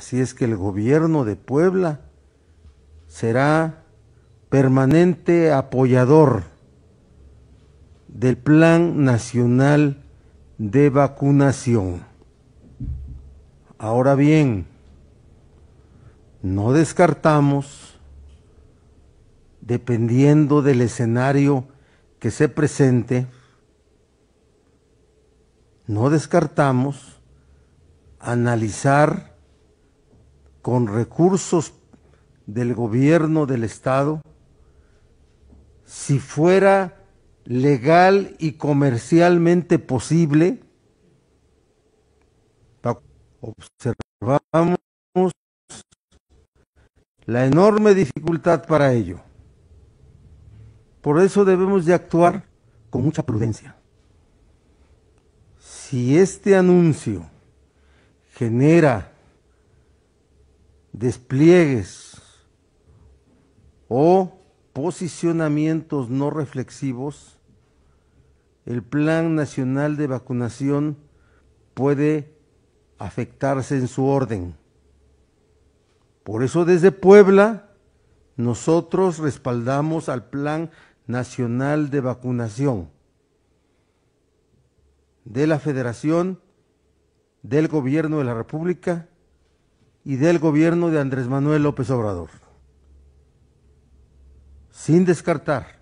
Así es que el gobierno de Puebla será permanente apoyador del Plan Nacional de Vacunación. Ahora bien, no descartamos, dependiendo del escenario que se presente, no descartamos analizar con recursos del gobierno del Estado, si fuera legal y comercialmente posible, observamos la enorme dificultad para ello. Por eso debemos de actuar con mucha prudencia. Si este anuncio genera despliegues o posicionamientos no reflexivos, el Plan Nacional de Vacunación puede afectarse en su orden. Por eso desde Puebla nosotros respaldamos al Plan Nacional de Vacunación de la Federación, del Gobierno de la República y del gobierno de Andrés Manuel López Obrador. Sin descartar